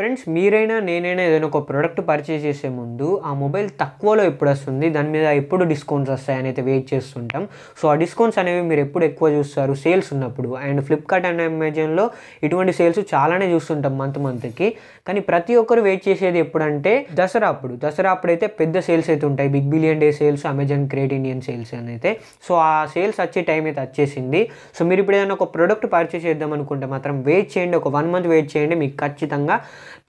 friends మీరైనా నేనైనా ఏదైనా ఒక ప్రోడక్ట్ పర్చేస్ చేసే ముందు ఆ మొబైల్ తక్కువలో ఎప్పుడు వస్తుంది దాని మీద ఎప్పుడు డిస్కౌంట్స్ వస్తాయని అయితే వెయిట్ చేస్తుంటాం సో ఆ డిస్కౌంట్స్ అనేవి మీరు ఎప్పుడు ఎక్కువ చూస్తారు సేల్స్ ఉన్నప్పుడు అండ్ ఫ్లిప్కార్ట్ అండ్ అమెజాన్లో ఇటువంటి సేల్స్ చాలానే చూస్తుంటాం మంత్ మంత్కి కానీ ప్రతి ఒక్కరు వెయిట్ చేసేది ఎప్పుడంటే దసరా అప్పుడు దసరా అప్పుడు అయితే పెద్ద సేల్స్ అయితే ఉంటాయి big billion day sales Amazon great Indian sales అని అయితే సో ఆ సేల్స్ వచ్చే టైం అయితే వచ్చేసింది సో మీరు ఇప్పుడు ఏదైనా ఒక ప్రోడక్ట్ పర్చేస్ చేద్దాం అనుకుంటే మాత్రం వెయిట్ చేయండి ఒక వన్ మంత్ వెయిట్ చేయండి మీకు ఖచ్చితంగా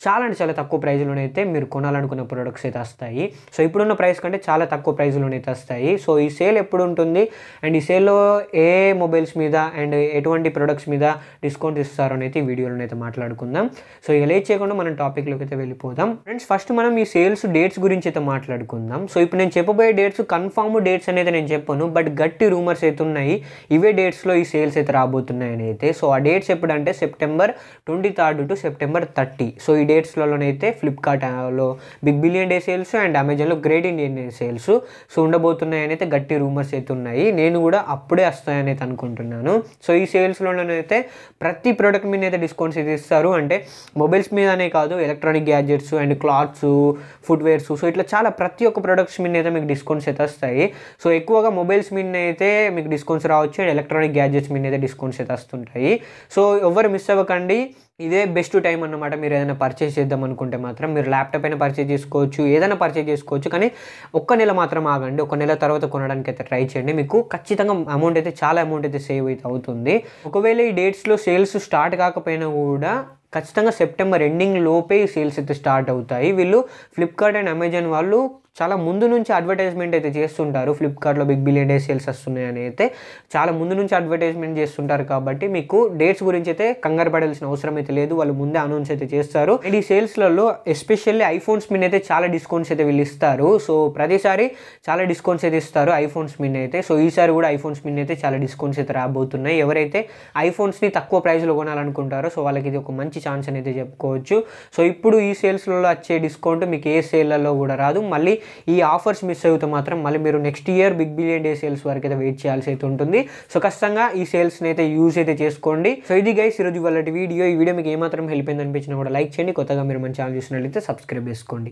చాలా అంటే చాలా తక్కువ అయితే మీరు కొనాలనుకున్న ప్రొడక్ట్స్ అయితే వస్తాయి సో ఇప్పుడున్న ప్రైస్ కంటే చాలా తక్కువ అయితే వస్తాయి సో ఈ సేల్ ఎప్పుడు ఉంటుంది అండ్ ఈ సేల్లో ఏ మొబైల్స్ మీద అండ్ ఎటువంటి ప్రొడక్ట్స్ మీద డిస్కౌంట్ ఇస్తారో అనేది ఈ వీడియోలో అయితే మాట్లాడుకుందాం సో ఇలా చేయకుండా మనం టాపిక్లోకి అయితే వెళ్ళిపోదాం ఫ్రెండ్స్ ఫస్ట్ మనం ఈ సేల్స్ డేట్స్ గురించి అయితే మాట్లాడుకుందాం సో ఇప్పుడు నేను చెప్పబోయే డేట్స్ కన్ఫామ్ డేట్స్ అనేది నేను చెప్పాను బట్ గట్టి రూమర్స్ అయితే ఉన్నాయి ఇవే డేట్స్లో ఈ సేల్స్ అయితే రాబోతున్నాయని అయితే సో ఆ డేట్స్ ఎప్పుడంటే September twenty third to September thirty so ఈ డేట్స్లలోనైతే ఫ్లిప్కార్ట్లో big billion day sales and అమెజాన్లో great Indian day sales so ఉండబోతున్నాయని అయితే గట్టి రూమర్స్ అయితే ఉన్నాయి నేను కూడా అప్పుడే వస్తాయని అనుకుంటున్నాను సో ఈ సేల్స్లోనైతే ప్రతి ప్రోడక్ట్ మీద అయితే డిస్కౌంట్స్ అయితే ఇస్తారు అంటే మొబైల్స్ మీదనే కాదు electronic gadgets and clothes footwears so ఇట్లా చాలా ప్రతి ఒక్క ప్రొడక్ట్స్ మీద అయితే మీకు డిస్కౌంట్స్ అయితే వస్తాయి సో ఎక్కువగా మొబైల్స్ మీద అయితే మీకు డిస్కౌంట్స్ రావచ్చు అండ్ ఎలక్ట్రానిక్ గ్యాడ్జెట్స్ మీద అయితే డిస్కౌంట్స్ అయితే వస్తుంటాయి సో ఎవరు మిస్ అవ్వకండి ఇదే బెస్ట్ టైం అన్నమాట మీరు ఏదైనా ఏదైనా పర్చేస్ చేద్దాం అనుకుంటే మాత్రం మీరు ల్యాప్టాప్ అయినా పర్చేస్ చేసుకోవచ్చు ఏదైనా పర్చేస్ చేసుకోవచ్చు కానీ ఒక్క నెల మాత్రం ఆగండి ఒక నెల తర్వాత కొనడానికి అయితే ట్రై చేయండి మీకు ఖచ్చితంగా అమౌంట్ అయితే చాలా అమౌంట్ అయితే సేవ్ అయితే అవుతుంది ఒకవేళ ఈ డేట్స్లో సేల్స్ స్టార్ట్ కాకపోయినా కూడా ఖచ్చితంగా సెప్టెంబర్ ఎండింగ్ లోపే సేల్స్ అయితే స్టార్ట్ అవుతాయి వీళ్ళు ఫ్లిప్కార్ట్ అండ్ అమెజాన్ వాళ్ళు చాలా ముందు నుంచి అడ్వర్టైజ్మెంట్ అయితే చేస్తుంటారు ఫ్లిప్కార్ట్లో బిగ్ బిలియన్ డే సేల్స్ వస్తున్నాయని అయితే చాలా ముందు నుంచి అడ్వర్టైజ్మెంట్ చేస్తుంటారు కాబట్టి మీకు డేట్స్ గురించి అయితే కంగారు పడాల్సిన అవసరం అయితే లేదు వాళ్ళు ముందే అనౌన్స్ అయితే చేస్తారు అండ్ ఈ సేల్స్లలో ఎస్పెషల్లీ ఐఫోన్స్ మీద అయితే చాలా డిస్కౌంట్స్ అయితే వీళ్ళు ఇస్తారు సో ప్రతిసారి చాలా డిస్కౌంట్స్ అయితే ఇస్తారు ఐఫోన్స్ మీద అయితే సో ఈసారి కూడా ఐఫోన్స్ మీద అయితే చాలా డిస్కౌంట్స్ అయితే రాబోతున్నాయి ఎవరైతే ఐఫోన్స్ని తక్కువ ప్రైస్లో కొనాలనుకుంటారో సో వాళ్ళకి ఇది ఒక మంచి ఛాన్స్ అనేది చెప్పుకోవచ్చు సో ఇప్పుడు ఈ సేల్స్లలో వచ్చే డిస్కౌంట్ మీకు ఏ సేల్లలో కూడా రాదు మళ్ళీ ఈ ఆఫర్స్ మిస్ అవుతూ మాత్రం మళ్ళీ మీరు next year big billion day sales వరకు అయితే వెయిట్ చేయాల్సి అయితే ఉంటుంది సో ఖచ్చితంగా ఈ సేల్స్ని అయితే యూజ్ అయితే చేసుకోండి సో ఇది గైస్ ఈరోజు వాళ్ళ వీడియో ఈ వీడియో మీకు ఏమాత్రం హెల్ప్ అయింది అనిపించినా కూడా లైక్ చేయండి కొత్తగా మీరు మన ఛానల్ చూసినట్లయితే సబ్స్క్రైబ్ చేసుకోండి